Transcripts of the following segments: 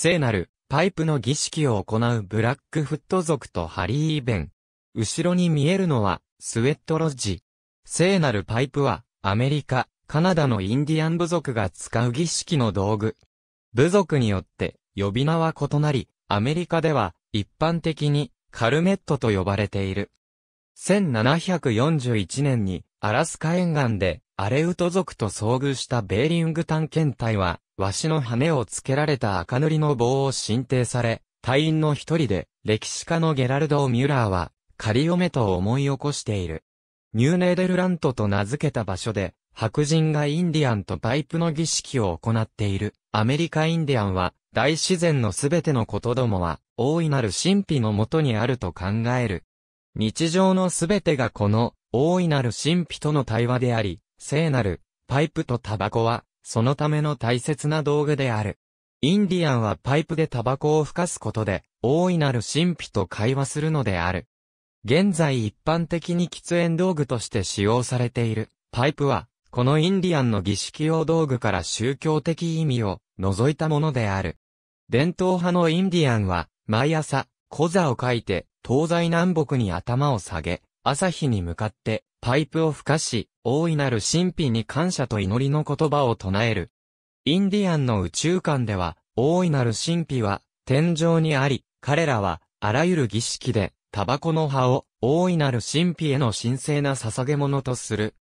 聖なる、パイプの儀式を行うブラックフット族とハリー・イベン。後ろに見えるのは、スウェットロッジ。聖なるパイプは、アメリカ、カナダのインディアン部族が使う儀式の道具。部族によって、呼び名は異なり、アメリカでは、一般的に、カルメットと呼ばれている。1741年に、アラスカ沿岸でアレウト族と遭遇したベーリング探検隊は、ワシの羽をつけられた赤塗りの棒を進呈され、隊員の一人で、歴史家のゲラルド・ミュラーは、仮嫁と思い起こしている。ニューネーデルラントと名付けた場所で、白人がインディアンとパイプの儀式を行っている。アメリカインディアンは、大自然のすべてのことどもは、大いなる神秘のもとにあると考える。日常のすべてがこの、大いなる神秘との対話であり、聖なる、パイプとタバコは、そのための大切な道具である。インディアンはパイプでタバコを吹かすことで、大いなる神秘と会話するのである。現在一般的に喫煙道具として使用されている、パイプは、このインディアンの儀式用道具から宗教的意味を除いたものである。伝統派のインディアンは、毎朝、小座を書いて、東西南北に頭を下げ、朝日に向かってパイプを吹かし、大いなる神秘に感謝と祈りの言葉を唱える。インディアンの宇宙観では、大いなる神秘は天井にあり、彼らはあらゆる儀式でタバコの葉を大いなる神秘への神聖な捧げ物とする。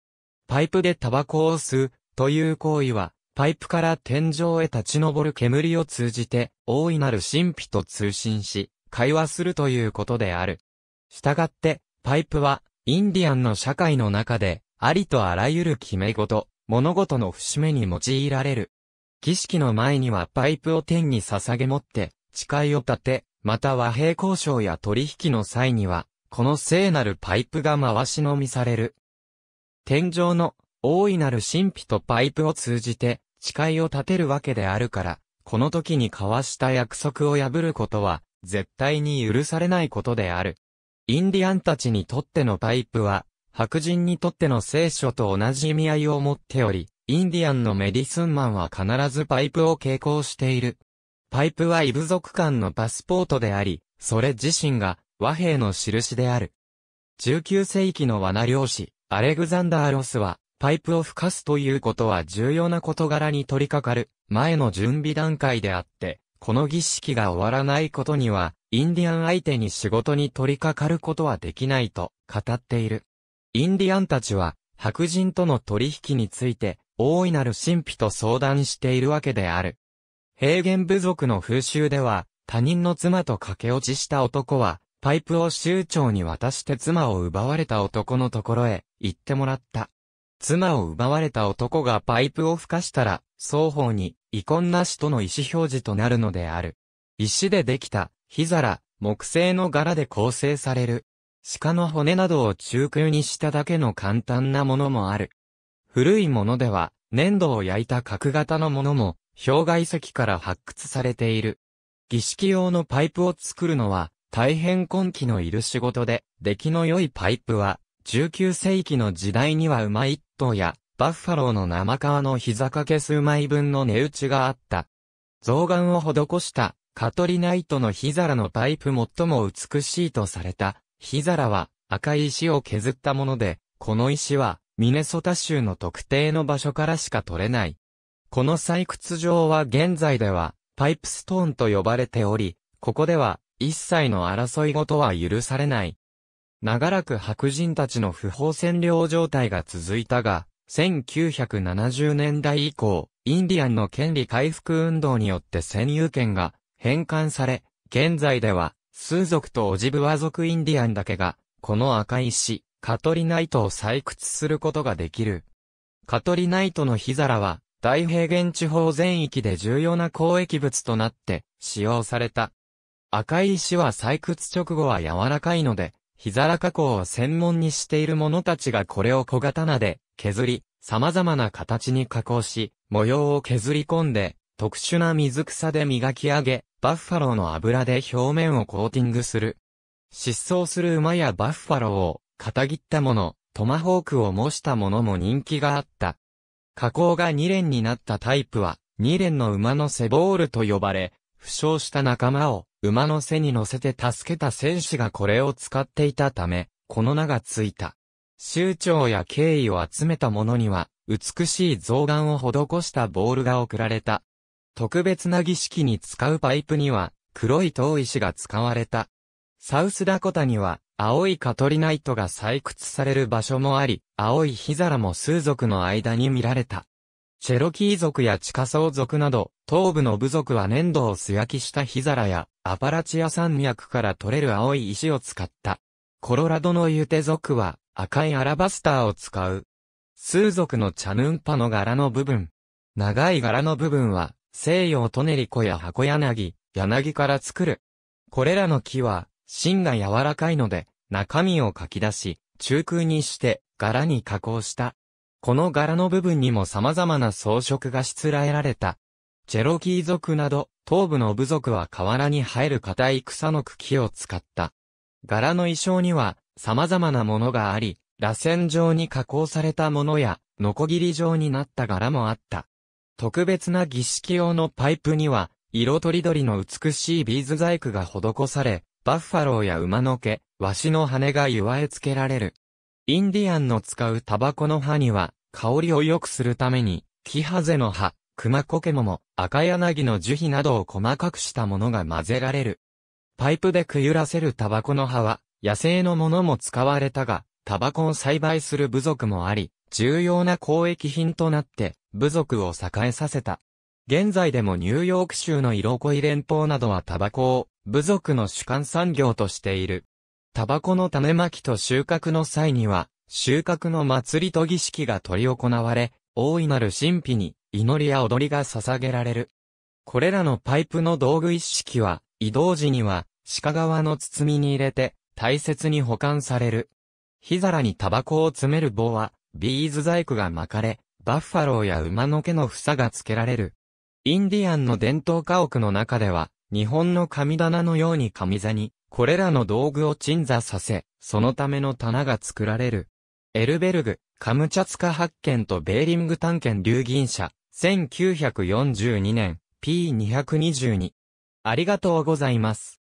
パイプでタバコを吸うという行為は、パイプから天井へ立ち上る煙を通じて、大いなる神秘と通信し、会話するということである。従って、パイプは、インディアンの社会の中で、ありとあらゆる決め事、物事の節目に用いられる。儀式の前にはパイプを天に捧げ持って、誓いを立て、また和平交渉や取引の際には、この聖なるパイプが回し飲みされる。天上の大いなる神秘とパイプを通じて、誓いを立てるわけであるから、この時に交わした約束を破ることは、絶対に許されないことである。インディアンたちにとってのパイプは、白人にとっての聖書と同じ意味合いを持っており、インディアンのメディスンマンは必ずパイプを傾向している。パイプは異部族間のパスポートであり、それ自身が和平の印である。19世紀の罠漁師、アレグザンダー・ロスは、パイプを吹かすということは重要な事柄に取り掛かる前の準備段階であって、この儀式が終わらないことには、インディアン相手に仕事に取り掛かることはできないと語っている。インディアンたちは白人との取引について大いなる神秘と相談しているわけである。平原部族の風習では他人の妻と駆け落ちした男はパイプを州長に渡して妻を奪われた男のところへ行ってもらった。妻を奪われた男がパイプを吹かしたら、双方に遺恨なしとの意思表示となるのである。石でできた火皿、木製の柄で構成される。鹿の骨などを中空にしただけの簡単なものもある。古いものでは、粘土を焼いた角型のものも、氷河遺跡から発掘されている。儀式用のパイプを作るのは、大変根気のいる仕事で、出来の良いパイプは、19世紀の時代には馬一頭や、バッファローの生皮の膝掛け数枚分の値打ちがあった。象眼を施したカトリナイトの火皿のパイプ最も美しいとされた、火皿は赤い石を削ったもので、この石はミネソタ州の特定の場所からしか取れない。この採掘場は現在ではパイプストーンと呼ばれており、ここでは一切の争い事は許されない。長らく白人たちの不法占領状態が続いたが、1970年代以降、インディアンの権利回復運動によって占有権が返還され、現在では、数族とオジブワ族インディアンだけが、この赤石、カトリナイトを採掘することができる。カトリナイトの火皿は、大平原地方全域で重要な交易物となって使用された。赤い石は採掘直後は柔らかいので、火皿加工を専門にしている者たちがこれを小刀で削り、様々な形に加工し、模様を削り込んで、特殊な水草で磨き上げ、バッファローの油で表面をコーティングする。失踪する馬やバッファローを、片切ったもの、トマホークを模したものも人気があった。加工が2連になったタイプは、2連の馬の背ボールと呼ばれ、負傷した仲間を馬の背に乗せて助けた戦士がこれを使っていたため、この名がついた。州長や敬意を集めた者には、美しい象眼を施したボールが贈られた。特別な儀式に使うパイプには、黒い遠石が使われた。サウスダコタには、青いカトリナイトが採掘される場所もあり、青い火皿も数族の間に見られた。チェロキー族や地下層族など、東部の部族は粘土を素焼きした火皿や、アパラチア山脈から取れる青い石を使った。コロラドのユテ族は、赤いアラバスターを使う。数族のチャヌンパの柄の部分。長い柄の部分は、西洋トネリコや箱柳、柳から作る。これらの木は、芯が柔らかいので、中身を書き出し、中空にして柄に加工した。この柄の部分にも様々な装飾がしつらえられた。チェロキー族など、東部の部族は河原に生える硬い草の茎を使った。柄の衣装には、様々なものがあり、螺旋状に加工されたものや、ノコギリ状になった柄もあった。特別な儀式用のパイプには、色とりどりの美しいビーズ細工が施され、バッファローや馬の毛、ワシの羽が祝え付けられる。インディアンの使うタバコの葉には、香りを良くするために、キハゼの葉、クマコケモモ、赤柳の樹皮などを細かくしたものが混ぜられる。パイプでくゆらせるタバコの葉は、野生のものも使われたが、タバコを栽培する部族もあり、重要な交易品となって、部族を栄えさせた。現在でもニューヨーク州の色恋連邦などはタバコを部族の主幹産業としている。タバコの種まきと収穫の際には、収穫の祭りと儀式が取り行われ、大いなる神秘に祈りや踊りが捧げられる。これらのパイプの道具一式は、移動時には、鹿側の包みに入れて、大切に保管される。火皿にタバコを詰める棒は、ビーズ細工が巻かれ、バッファローや馬の毛の房が付けられる。インディアンの伝統家屋の中では、日本の神棚のように神座に、これらの道具を鎮座させ、そのための棚が作られる。エルベルグ、カムチャツカ発見とベーリング探検流銀社、1942年、P222。ありがとうございます。